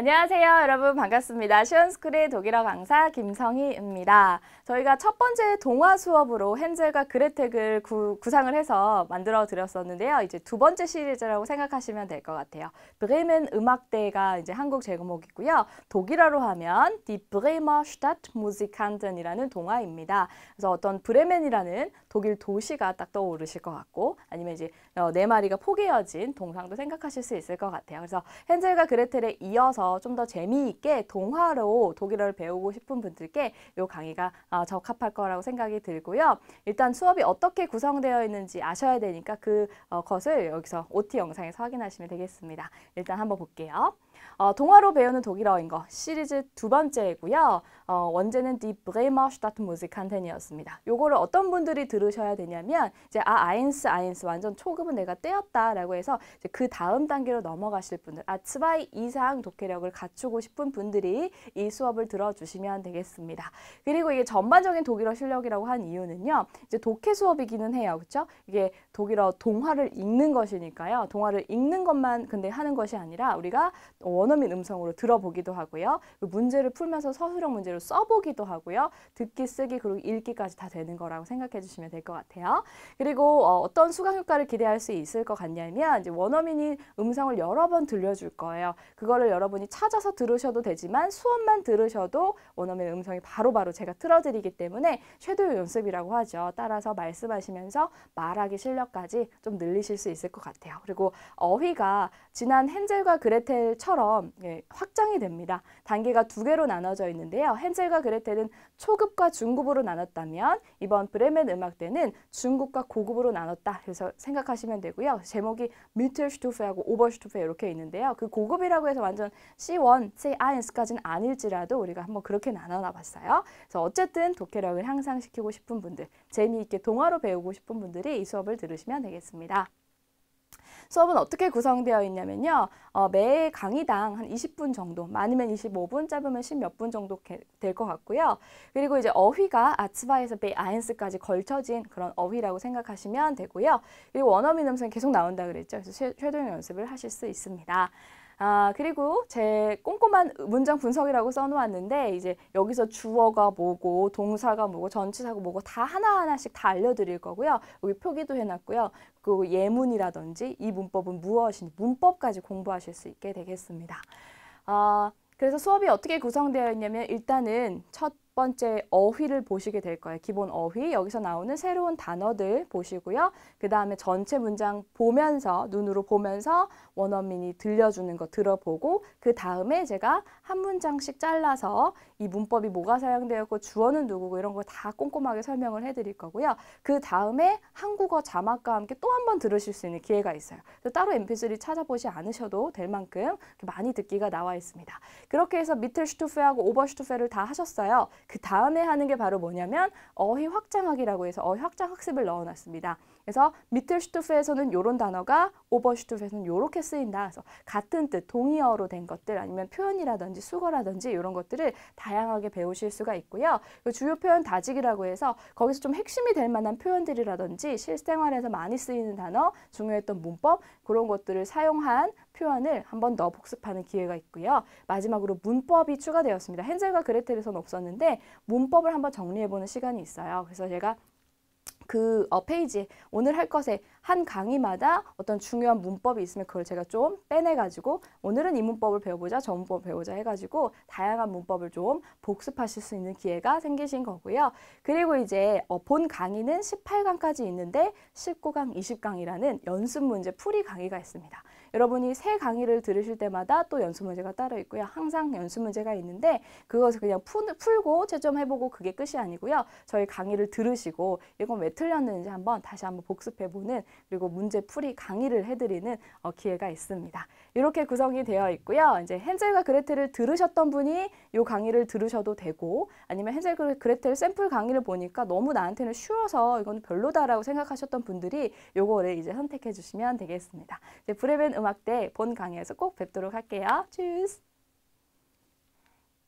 안녕하세요. 여러분 반갑습니다. 시원스쿨의 독일어 강사 김성희입니다. 저희가 첫 번째 동화 수업으로 헨젤과 그레텍을 구, 구상을 해서 만들어 드렸었는데요. 이제 두 번째 시리즈라고 생각하시면 될 것 같아요. 브레멘 음악대가 이제 한국 제목이고요. 독일어로 하면 Die Bremer Stadtmusikanten이라는 동화입니다. 그래서 어떤 브레멘이라는 독일 도시가 딱 떠오르실 것 같고 아니면 이제 어, 네 마리가 포개어진 동상도 생각하실 수 있을 것 같아요. 그래서 헨젤과 그레텔에 이어서 좀 더 재미있게 동화로 독일어를 배우고 싶은 분들께 이 강의가 어, 적합할 거라고 생각이 들고요. 일단 수업이 어떻게 구성되어 있는지 아셔야 되니까 그것을 어, 여기서 OT 영상에서 확인하시면 되겠습니다. 일단 한번 볼게요. 어, 동화로 배우는 독일어인 거 시리즈 두 번째고요. 이 어, 원제는 Die Bremer Stadtmusikanten이었습니다. 요거를 어떤 분들이 들으셔야 되냐면 이제 아 아인스 아인스 완전 초급은 내가 떼었다라고 해서 이제 그 다음 단계로 넘어가실 분들 아 츠바이 이상 독해력을 갖추고 싶은 분들이 이 수업을 들어주시면 되겠습니다. 그리고 이게 전반적인 독일어 실력이라고 한 이유는요. 이제 독해 수업이기는 해요. 그렇죠? 이게 독일어 동화를 읽는 것이니까요. 동화를 읽는 것만 근데 하는 것이 아니라 우리가 그 원어민 음성으로 들어보기도 하고요. 그 문제를 풀면서 서술형 문제로 써보기도 하고요. 듣기, 쓰기, 그리고 읽기까지 다 되는 거라고 생각해 주시면 될 것 같아요. 그리고 어, 떤 수강 효과를 기대할 수 있을 것 같냐면 이제 원어민이 음성을 여러 번 들려줄 거예요. 그거를 여러분이 찾아서 들으셔도 되지만 수업만 들으셔도 원어민 음성이 바로바로 바로 제가 틀어드리기 때문에 섀도우 연습이라고 하죠. 따라서 말씀하시면서 말하기 실력까지 좀 늘리실 수 있을 것 같아요. 그리고 어휘가 지난 헨젤과 그레텔처럼 것처럼 예, 확장이 됩니다. 단계가 두 개로 나눠져 있는데요. 헨젤과 그레텔은 초급과 중급으로 나눴다면 이번 브레멘 음악대는 중급과 고급으로 나눴다. 그래서 생각하시면 되고요. 제목이 미틀슈투페하고 오버슈투페 이렇게 있는데요. 그 고급이라고 해서 완전 C1, C1까지는 아닐지라도 우리가 한번 그렇게 나눠놔 봤어요. 그래서 어쨌든 독해력을 향상시키고 싶은 분들, 재미있게 동화로 배우고 싶은 분들이 이 수업을 들으시면 되겠습니다. 수업은 어떻게 구성되어 있냐면요. 어, 매 강의당 한 20분 정도, 많으면 25분, 짧으면 10몇 분 정도 될 것 같고요. 그리고 이제 어휘가 아츠바에서 베 아인스까지 걸쳐진 그런 어휘라고 생각하시면 되고요. 그리고 원어민 음성이 계속 나온다 그랬죠. 그래서 쉐, 쉐도잉 연습을 하실 수 있습니다. 아, 그리고 제 꼼꼼한 문장 분석이라고 써놓았는데 이제 여기서 주어가 뭐고 동사가 뭐고 전치사가 뭐고 다 하나하나씩 다 알려드릴 거고요. 여기 표기도 해놨고요. 그 예문이라든지 이 문법은 무엇인지 문법까지 공부하실 수 있게 되겠습니다. 아, 그래서 수업이 어떻게 구성되어 있냐면 일단은 첫 번째 어휘를 보시게 될 거예요. 기본 어휘, 여기서 나오는 새로운 단어들 보시고요. 그 다음에 전체 문장 보면서, 눈으로 보면서 원어민이 들려주는 거 들어보고 그 다음에 제가 한 문장씩 잘라서 이 문법이 뭐가 사용되었고 주어는 누구고 이런 거 다 꼼꼼하게 설명을 해드릴 거고요. 그 다음에 한국어 자막과 함께 또 한 번 들으실 수 있는 기회가 있어요. 따로 mp3 찾아보지 않으셔도 될 만큼 많이 듣기가 나와 있습니다. 그렇게 해서 미틀슈투페하고 오버슈투페를 다 하셨어요. 그 다음에 하는 게 바로 뭐냐면 어휘 확장하기라고 해서 어휘 확장 학습을 넣어놨습니다. 그래서 미틀슈투프에서는 이런 단어가 오버슈투프에서는 이렇게 쓰인다. 그래서 같은 뜻, 동의어로 된 것들 아니면 표현이라든지 수거라든지 이런 것들을 다양하게 배우실 수가 있고요. 그 주요 표현 다지기라고 해서 거기서 좀 핵심이 될 만한 표현들이라든지 실생활에서 많이 쓰이는 단어, 중요했던 문법 그런 것들을 사용한 표현을 한번 더 복습하는 기회가 있고요. 마지막으로 문법이 추가되었습니다. 헨젤과 그레텔에서는 없었는데 문법을 한번 정리해보는 시간이 있어요. 그래서 제가 그 어, 페이지 에 오늘 할 것에 한 강의마다 어떤 중요한 문법이 있으면 그걸 제가 좀 빼내가지고 오늘은 이 문법을 배워보자 저 문법을 배우자 해가지고 다양한 문법을 좀 복습하실 수 있는 기회가 생기신 거고요. 그리고 이제 어, 본 강의는 18강까지 있는데 19강, 20강이라는 연습 문제 풀이 강의가 있습니다. 여러분이 새 강의를 들으실 때마다 또 연습 문제가 따로 있고요. 항상 연습 문제가 있는데 그것을 그냥 푸, 풀고 채점해보고 그게 끝이 아니고요. 저희 강의를 들으시고 이건 왜 틀렸는지 한번 다시 한번 복습해보는 그리고 문제 풀이 강의를 해드리는 어, 기회가 있습니다. 이렇게 구성이 되어 있고요. 이제 헨젤과 그레텔을 들으셨던 분이 이 강의를 들으셔도 되고 아니면 헨젤 과 그레텔 샘플 강의를 보니까 너무 나한테는 쉬워서 이건 별로다라고 생각하셨던 분들이 요거를 이제 선택해 주시면 되겠습니다. 이제 브레벤 음악대 본 강의에서 꼭 뵙도록 할게요. 츄스!